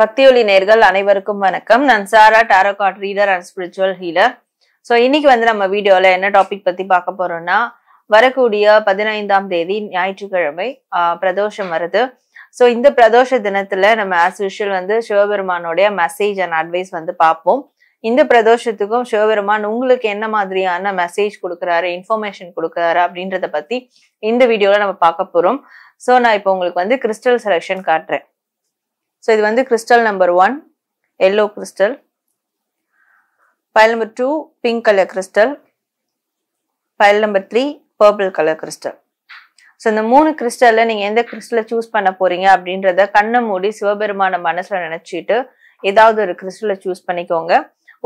பக்தியொலி நேர்கள் அனைவருக்கும் வணக்கம் நான் Sarah tarot reader and spiritual healer so இன்னைக்கு வந்து நம்ம வீடியோவில் என்ன டாபிக் பற்றி பார்க்க போகிறோன்னா வரக்கூடிய பதினைந்தாம் தேதி ஞாயிற்றுக்கிழமை பிரதோஷம் வருது ஸோ இந்த பிரதோஷ தினத்தில் நம்ம ஆஸ் யூஷுவல் வந்து சிவபெருமானோடைய மெசேஜ் அண்ட் அட்வைஸ் வந்து பார்ப்போம் இந்த பிரதோஷத்துக்கும் சிவபெருமான் உங்களுக்கு என்ன மாதிரியான மெசேஜ் கொடுக்குறாரு இன்ஃபர்மேஷன் கொடுக்குறாரு அப்படின்றத பற்றி இந்த வீடியோவில் நம்ம பார்க்க போகிறோம் ஸோ நான் இப்போ உங்களுக்கு வந்து கிறிஸ்டல் செலெக்ஷன் காட்டுறேன் ஸோ இது வந்து crystal number one yellow crystal pile number two pink colour crystal pile number three purple colour crystal so இந்த மூணு கிறிஸ்டலில் நீங்கள் எந்த கிறிஸ்டலை சூஸ் பண்ண போகிறீங்க அப்படின்றத கண்ணை மூடி சிவபெருமான மனசில் நினச்சிட்டு ஏதாவது ஒரு கிறிஸ்டலை சூஸ் பண்ணிக்கோங்க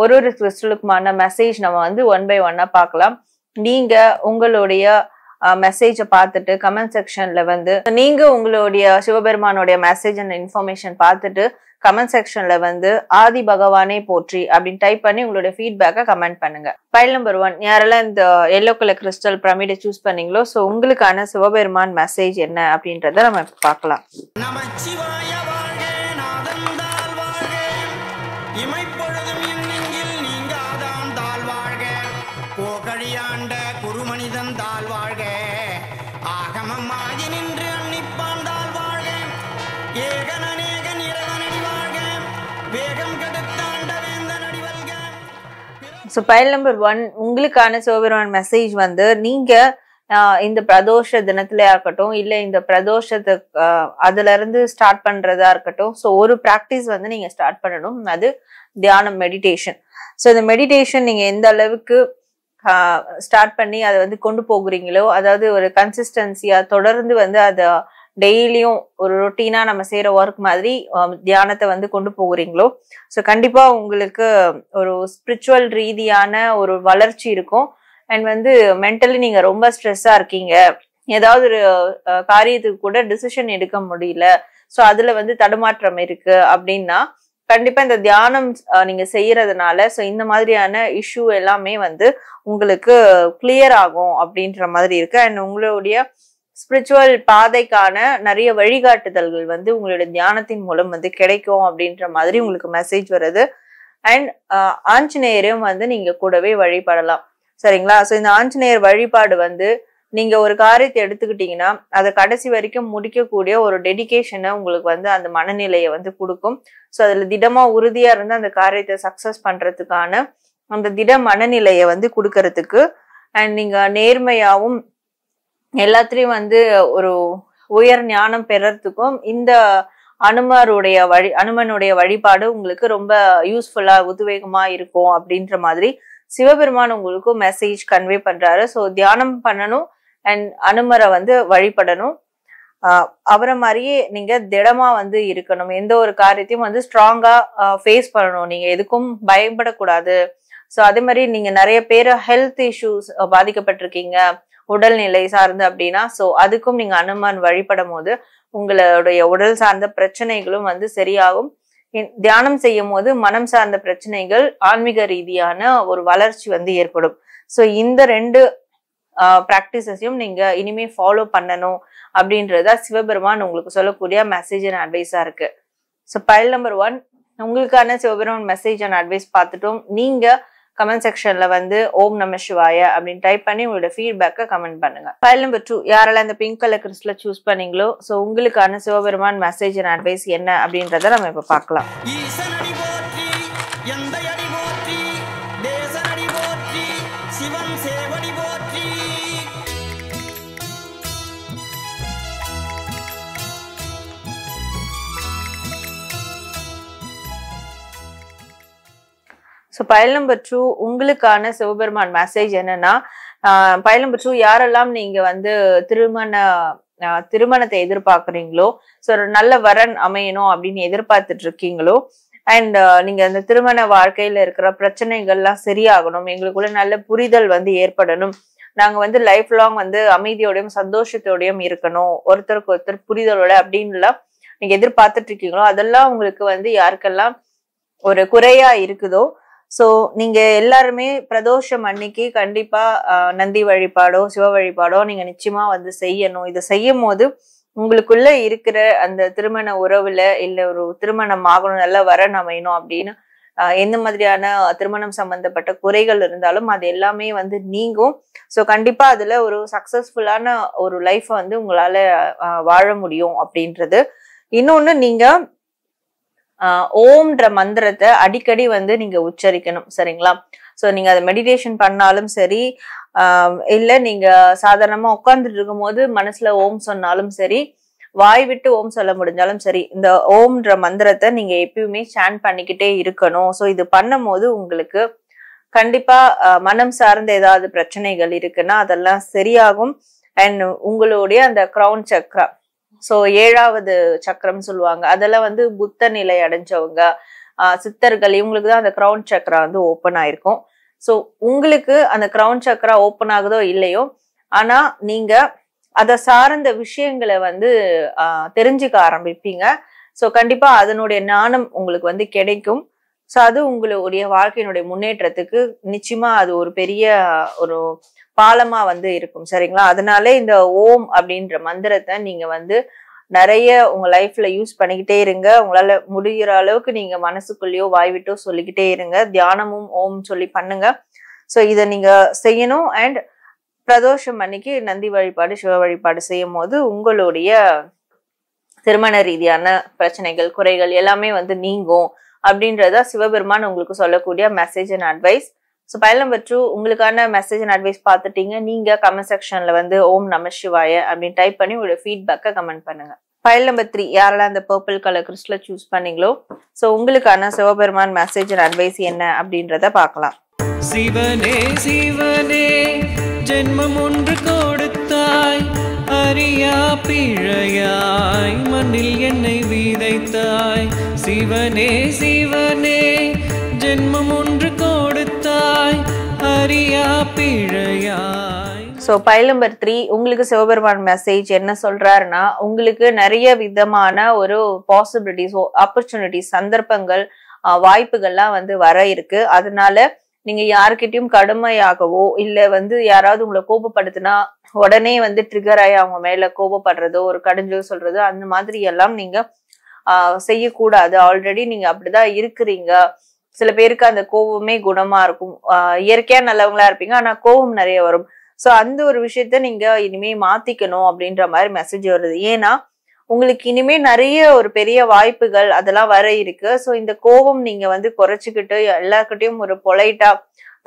ஒரு ஒரு கிறிஸ்டலுக்குமான மெசேஜ் நம்ம வந்து ஒன் பை ஒன்னாக பார்க்கலாம் நீங்கள் உங்களுடைய மெசேஜை பார்த்துட்டு கமெண்ட் செக்ஷன்ல வந்து நீங்க உங்களுடைய சிவபெருமானுடைய மெசேஜ் அண்ட் இன்ஃபர்மேஷன் பார்த்துட்டு கமெண்ட் செக்ஷன்ல வந்து ஆதி பகவானே போற்றி அப்படின்னு டைப் பண்ணி உங்களுடைய ஃபீட்பேக்கை கமெண்ட் பண்ணுங்க ஃபைல் நம்பர் ஒன் யாரெல்லாம் இந்த எல்லோ கலர் கிறிஸ்டல் பிரமிடை சூஸ் பண்ணீங்களோ ஸோ உங்களுக்கான சிவபெருமான் மெசேஜ் என்ன அப்படின்றத நம்ம பார்க்கலாம் நின்று அன்னிப்பாண்டால் ஏகன ஸோ பயல் நம்பர் ஒன் உங்களுக்கான சோபரான் மெசேஜ் வந்து நீங்க இந்த பிரதோஷ தினத்துல இருக்கட்டும் இல்ல இந்த பிரதோஷத்தை அதுல இருந்து ஸ்டார்ட் பண்றதா இருக்கட்டும் ஸோ ஒரு ப்ராக்டிஸ் வந்து நீங்க ஸ்டார்ட் பண்ணணும் அது தியானம் மெடிடேஷன் ஸோ இந்த மெடிடேஷன் நீங்க எந்த அளவுக்கு ஸ்டார்ட் பண்ணி அதை வந்து கொண்டு போகிறீங்களோ அதாவது ஒரு கன்சிஸ்டன்சியா தொடர்ந்து வந்து அதை டெய்லியும் ஒரு ரொட்டீனா நம்ம செய்யற ஒர்க் மாதிரி தியானத்தை வந்து கொண்டு போகிறீங்களோ ஸோ கண்டிப்பா உங்களுக்கு ஒரு ஸ்பிரிச்சுவல் ரீதியான ஒரு வளர்ச்சி இருக்கும் அண்ட் வந்து மென்டலி நீங்க ரொம்ப ஸ்ட்ரெஸ்ஸா இருக்கீங்க ஏதாவது ஒரு காரியத்துக்கு கூட டிசிஷன் எடுக்க முடியல ஸோ அதுல வந்து தடுமாற்றம் இருக்கு அப்படின்னா கண்டிப்பா இந்த தியானம் நீங்க செய்யறதுனால ஸோ இந்த மாதிரியான இஷ்யூ எல்லாமே வந்து உங்களுக்கு கிளியர் ஆகும் அப்படின்ற மாதிரி இருக்கு அண்ட் உங்களுடைய ஸ்பிரிச்சுவல் பாதைக்கான நிறைய வழிகாட்டுதல்கள் வந்து உங்களுடைய தியானத்தின் மூலம் வந்து கிடைக்கும் அப்படின்ற மாதிரி உங்களுக்கு மெசேஜ் வருது அண்ட் ஆஞ்சநேயரையும் வந்து நீங்க கூடவே வழிபடலாம் சரிங்களா ஸோ இந்த ஆஞ்சநேயர் வழிபாடு வந்து நீங்க ஒரு காரியத்தை எடுத்துக்கிட்டீங்கன்னா அதை கடைசி வரைக்கும் முடிக்கக்கூடிய ஒரு டெடிக்கேஷனை உங்களுக்கு வந்து அந்த மனநிலையை வந்து கொடுக்கும் ஸோ அதுல திடமா உறுதியா இருந்து அந்த காரியத்தை சக்சஸ் பண்றதுக்கான அந்த திட மனநிலையை வந்து கொடுக்கறதுக்கு அண்ட் நீங்க நேர்மையாவும் எல்லாத்துலேயும் வந்து ஒரு உயர் ஞானம் பெறத்துக்கும் இந்த அனுமருடைய வழி அனுமனுடைய வழிபாடு உங்களுக்கு ரொம்ப யூஸ்ஃபுல்லா உத்வேகமா இருக்கும் அப்படின்ற மாதிரி சிவபெருமான் உங்களுக்கும் மெசேஜ் கன்வே பண்றாரு ஸோ தியானம் பண்ணணும் அண்ட் அனுமரை வந்து வழிபடணும் அவரை மாதிரியே நீங்க திடமா வந்து இருக்கணும் எந்த ஒரு காரியத்தையும் வந்து ஸ்ட்ராங்கா ஃபேஸ் பண்ணணும் நீங்க எதுக்கும் பயப்படக்கூடாது ஸோ அதே மாதிரி நீங்க நிறைய பேர் ஹெல்த் இஷ்யூஸ் பாதிக்கப்பட்டிருக்கீங்க உடல்நிலை சார்ந்து அப்படின்னா ஸோ அதுக்கும் நீங்க அனுமான் வழிபடும் போது உங்களுடைய உடல் சார்ந்த பிரச்சனைகளும் வந்து சரியாகும் தியானம் செய்யும் போது மனம் சார்ந்த பிரச்சனைகள் ஆன்மீக ரீதியான ஒரு வளர்ச்சி வந்து ஏற்படும் ஸோ இந்த ரெண்டு ப்ராக்டிசஸையும் நீங்கள் இனிமே ஃபாலோ பண்ணணும் அப்படின்றத சிவபெருமான் உங்களுக்கு சொல்லக்கூடிய மெசேஜ் அண்ட் அட்வைஸாக இருக்குது ஸோ பயல் நம்பர் ஒன் உங்களுக்கான சிவபெருமான் மெசேஜ் அண்ட் அட்வைஸ் பார்த்துட்டும் நீங்கள் கமெண்ட் செக்ஷனில் வந்து ஓம் நம சிவாய அப்படின்னு டைப் பண்ணி உங்களோட ஃபீட்பேக்கை கமெண்ட் பண்ணுங்கள் ஃபைல் நம்பர் டூ யாரெல்லாம் இந்த பிங்க் கலர் கிறிஸ்டில் சூஸ் பண்ணீங்களோ ஸோ உங்களுக்கான சிவபெருமான் மெசேஜ் அண்ட் அட்வைஸ் என்ன அப்படின்றத நம்ம இப்போ பார்க்கலாம் ஸோ பயல் நம்பர் டூ உங்களுக்கான சிவபெருமான் மெசேஜ் என்னன்னா பயல் நம்பர் டூ யாரெல்லாம் நீங்க வந்து திருமண திருமணத்தை எதிர்பார்க்குறீங்களோ ஸோ ஒரு நல்ல வரன் அமையணும் அப்படின்னு எதிர்பார்த்துட்டு இருக்கீங்களோ அண்ட் நீங்க அந்த திருமண வாழ்க்கையில இருக்கிற பிரச்சனைகள்லாம் சரியாகணும் எங்களுக்குள்ள நல்ல புரிதல் வந்து ஏற்படணும் நாங்க வந்து லைஃப் லாங் வந்து அமைதியோடையும் சந்தோஷத்தோடையும் இருக்கணும் ஒருத்தருக்கு ஒருத்தர் புரிதலோட அப்படின்லாம் நீங்க எதிர்பார்த்துட்டு இருக்கீங்களோ அதெல்லாம் உங்களுக்கு வந்து யாருக்கெல்லாம் ஒரு குறையா இருக்குதோ ஸோ நீங்க எல்லாருமே பிரதோஷம் அன்னைக்கு கண்டிப்பா நந்தி வழிபாடோ சிவ வழிபாடோ நீங்க நிச்சயமா வந்து செய்யணும் இதை செய்யும் போது உங்களுக்குள்ள இருக்கிற அந்த திருமண உறவுல இல்ல ஒரு திருமணம் ஆகணும் நல்லா வர அமையணும் அப்படின்னு எந்த மாதிரியான திருமணம் சம்பந்தப்பட்ட குறைகள் இருந்தாலும் அது எல்லாமே வந்து நீங்கும் ஸோ கண்டிப்பா அதுல ஒரு சக்சஸ்ஃபுல்லான ஒரு லைஃப்பை வந்து உங்களால வாழ முடியும் அப்படின்றது இன்னொன்னு நீங்க ஓம்ன்ற மந்திரத்தை அடிக்கடி வந்து நீங்க உச்சரிக்கணும் சரிங்களா ஸோ நீங்க அதை மெடிடேஷன் பண்ணாலும் சரி இல்லை நீங்க சாதாரணமா உட்கார்ந்துட்டு போது மனசுல ஓம் சொன்னாலும் சரி வாய் விட்டு ஓம் சொல்ல முடிஞ்சாலும் சரி இந்த ஓம்ன்ற மந்திரத்தை நீங்க எப்பயுமே சேன் பண்ணிக்கிட்டே இருக்கணும் ஸோ இது பண்ணும் போது உங்களுக்கு கண்டிப்பா மனம் சார்ந்த ஏதாவது பிரச்சனைகள் இருக்குன்னா அதெல்லாம் சரியாகும் அண்ட் உங்களுடைய அந்த க்ரௌன் சக்ரா ஸோ ஏழாவது சக்கரம் சொல்லுவாங்க அதெல்லாம் வந்து புத்த நிலை அடைஞ்சவங்க சித்தர்கள் இவங்களுக்கு தான் அந்த கிரவுன் சக்கரா வந்து ஓப்பன் ஆயிருக்கும் ஸோ உங்களுக்கு அந்த கிரவுன் சக்கரா ஓப்பன் ஆகுதோ இல்லையோ ஆனா நீங்க அதை சார்ந்த விஷயங்களை வந்து தெரிஞ்சுக்க ஆரம்பிப்பீங்க ஸோ கண்டிப்பா அதனுடைய ஞானம் உங்களுக்கு வந்து கிடைக்கும் ஸோ அது உங்களுடைய வாழ்க்கையினுடைய முன்னேற்றத்துக்கு நிச்சயமா அது ஒரு பெரிய ஒரு பாலமா வந்து இருக்கும் சரிங்களா அதனால இந்த ஓம் அப்படின்ற மந்திரத்தை நீங்க வந்து நிறைய உங்க லைஃப்ல யூஸ் பண்ணிக்கிட்டே இருங்க உங்களால முடிகிற அளவுக்கு நீங்க மனசுக்குள்ளேயோ வாய்விட்டோ சொல்லிக்கிட்டே இருங்க தியானமும் ஓம் சொல்லி பண்ணுங்க ஸோ இதை நீங்க செய்யணும் அண்ட் பிரதோஷம் அன்னைக்கு நந்தி வழிபாடு சிவ வழிபாடு செய்யும் போது உங்களுடைய திருமண ரீதியான பிரச்சனைகள் குறைகள் எல்லாமே வந்து நீங்கும் அப்படின்றத சிவபெருமான் உங்களுக்கு சொல்லக்கூடிய message and advice so pile number two உங்களுக்கான மெசேஜ் அண்ட் அட்வைஸ் பார்த்துட்டீங்க நீங்கள் கமெண்ட் செக்ஷனில் வந்து ஓம் நம சிவாய அப்படின்னு டைப் பண்ணி உங்களோட ஃபீட்பேக்கை கமெண்ட் பண்ணுங்க ஃபைல் நம்பர் த்ரீ யாரெல்லாம் அந்த பர்பிள் கலர் கிறிஸ்டில் சூஸ் பண்ணீங்களோ ஸோ உங்களுக்கான சிவபெருமான் மெசேஜ் அண்ட் அட்வைஸ் என்ன அப்படின்றத பார்க்கலாம் சிவனே சிவனே ஜென்மம் ஒன்று கொடுத்தாய் அறியா பிழையாய் மண்ணில் என்னை விதைத்தாய் சிவனே சிவனே ஜென்மம் ஒன்று ஸோ பைல் நம்பர் த்ரீ உங்களுக்கு சிவபெருமான் மெசேஜ் என்ன சொல்றாருன்னா உங்களுக்கு நிறைய விதமான ஒரு பாசிபிலிட்டிஸ் ஆப்பர்ச்சுனிட்டிஸ் சந்தர்ப்பங்கள் வாய்ப்புகள்லாம் வந்து வர இருக்கு அதனால நீங்க யாருக்கிட்டையும் கடுமையாகவோ இல்ல வந்து யாராவது உங்களை கோபப்படுத்தினா உடனே வந்து ட்ரிகர் ஆகி அவங்க மேல கோபப்படுறதோ ஒரு கடிஞ்சோ சொல்றதோ அந்த மாதிரி எல்லாம் நீங்க செய்யக்கூடாது ஆல்ரெடி நீங்க அப்படிதான் இருக்கிறீங்க சில பேருக்கு அந்த கோவமே குணமா இருக்கும் இயற்கையா நல்லவங்களா இருப்பீங்க ஆனா கோவம் நிறைய வரும் ஸோ அந்த ஒரு விஷயத்த நீங்க இனிமே மாத்திக்கணும் அப்படின்ற மாதிரி மெசேஜ் வருது ஏன்னா உங்களுக்கு இனிமே நிறைய ஒரு பெரிய வாய்ப்புகள் அதெல்லாம் வர இருக்கு ஸோ இந்த கோபம் நீங்க வந்து குறைச்சிக்கிட்டு எல்லாருக்கிட்டையும் ஒரு பொலைட்டா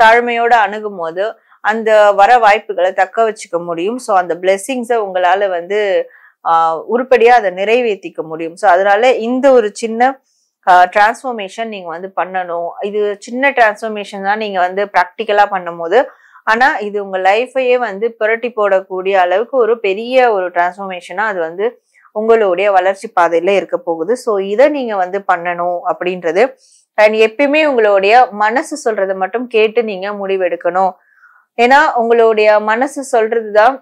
தாழ்மையோட அணுகும் போது அந்த வர வாய்ப்புகளை தக்க வச்சுக்க முடியும் ஸோ அந்த பிளெஸ்ஸிங்ஸை உங்களால வந்து உருப்படியா அதை நிறைவேற்றிக்க முடியும் ஸோ அதனால இந்த ஒரு சின்ன டிரான்ஸ்ஃபர்மேஷன் நீங்கள் வந்து பண்ணணும் இது சின்ன டிரான்ஸ்ஃபர்மேஷன் தான் நீங்கள் வந்து ப்ராக்டிக்கலாக பண்ணும்போது ஆனால் இது உங்கள் லைஃப்பையே வந்து புரட்டி போடக்கூடிய அளவுக்கு ஒரு பெரிய ஒரு டிரான்ஸ்ஃபர்மேஷனாக அது வந்து உங்களுடைய வளர்ச்சி பாதையில் இருக்க போகுது ஸோ இதை நீங்கள் வந்து பண்ணணும் அப்படின்றது அண்ட் எப்பயுமே உங்களுடைய மனசு சொல்றதை மட்டும் கேட்டு நீங்கள் முடிவெடுக்கணும் ஏன்னா உங்களுடைய மனசு சொல்றது தான்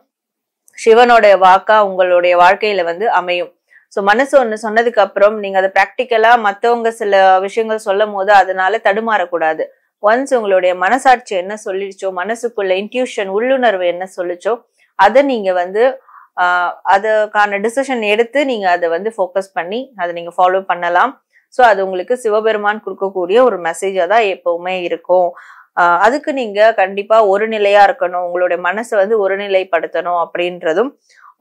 சிவனுடைய வாக்கா உங்களுடைய வாழ்க்கையில வந்து அமையும் ஸோ மனசு ஒன்று சொன்னதுக்கு அப்புறம் நீங்க அதை ப்ராக்டிக்கலா மற்றவங்க சில விஷயங்கள் சொல்லும் போது அதனால தடுமாறக்கூடாது ஒன்ஸ் உங்களுடைய மனசாட்சி என்ன சொல்லிடுச்சோ மனசுக்குள்ள இன்ட்யூஷன் உள்ளுணர்வு என்ன சொல்லிச்சோ அதை நீங்க வந்து அதுக்கான டிசிஷன் எடுத்து நீங்க அதை வந்து ஃபோக்கஸ் பண்ணி அதை நீங்க ஃபாலோ பண்ணலாம் ஸோ அது உங்களுக்கு சிவபெருமான் கொடுக்கக்கூடிய ஒரு மெசேஜாக தான் எப்பவுமே இருக்கும் அதுக்கு நீங்க கண்டிப்பா ஒரு நிலையா இருக்கணும் உங்களுடைய மனசை வந்து ஒருநிலைப்படுத்தணும் அப்படின்றதும்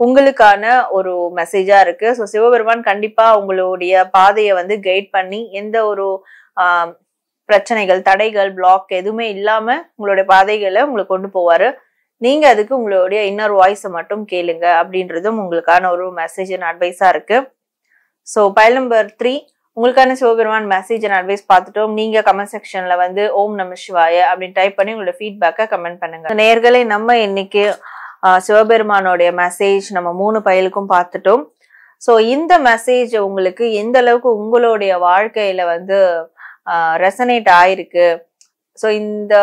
உங்களுக்கான ஒரு மெசேஜா இருக்கு ஸோ சிவபெருமான் கண்டிப்பா உங்களுடைய பாதையை வந்து கைட் பண்ணி எந்த ஒரு பிரச்சனைகள் தடைகள் பிளாக் எதுவுமே இல்லாம உங்களுடைய பாதைகளை உங்களுக்கு கொண்டு போவாரு நீங்க அதுக்கு உங்களுடைய இன்னர் வாய்ஸை மட்டும் கேளுங்க அப்படின்றதும் உங்களுக்கான ஒரு மெசேஜ் அண்ட் அட்வைஸா இருக்கு ஸோ பயல் நம்பர் த்ரீ உங்களுக்கான சிவபெருமான் மெசேஜ் அண்ட் அட்வைஸ் பார்த்துட்டோம் நீங்க கமெண்ட் செக்ஷன்ல வந்து ஓம் நம சிவாய அப்படின்னு டைப் பண்ணி உங்களோட ஃபீட்பேக்கை கமெண்ட் பண்ணுங்க நேர்களை நம்ம இன்னைக்கு சிவபெருமானோடைய மெசேஜ் நம்ம மூணு பயலுக்கும் பார்த்துட்டோம் ஸோ இந்த மெசேஜ் உங்களுக்கு எந்த அளவுக்கு உங்களுடைய வாழ்க்கையில வந்து ரெசனேட் ஆயிருக்கு ஸோ இந்த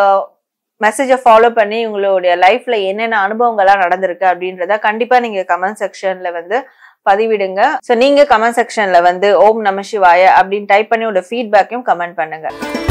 மெசேஜை ஃபாலோ பண்ணி உங்களுடைய லைஃப்ல என்னென்ன அனுபவங்கள்லாம் நடந்திருக்கு அப்படின்றத கண்டிப்பா நீங்க கமெண்ட் செக்ஷன்ல வந்து பதிவிடுங்க ஸோ நீங்க கமெண்ட் செக்ஷன்ல வந்து ஓம் நம சிவாய அப்படின்னு டைப் பண்ணி உங்களோட ஃபீட்பேக்கையும் கமெண்ட் பண்ணுங்க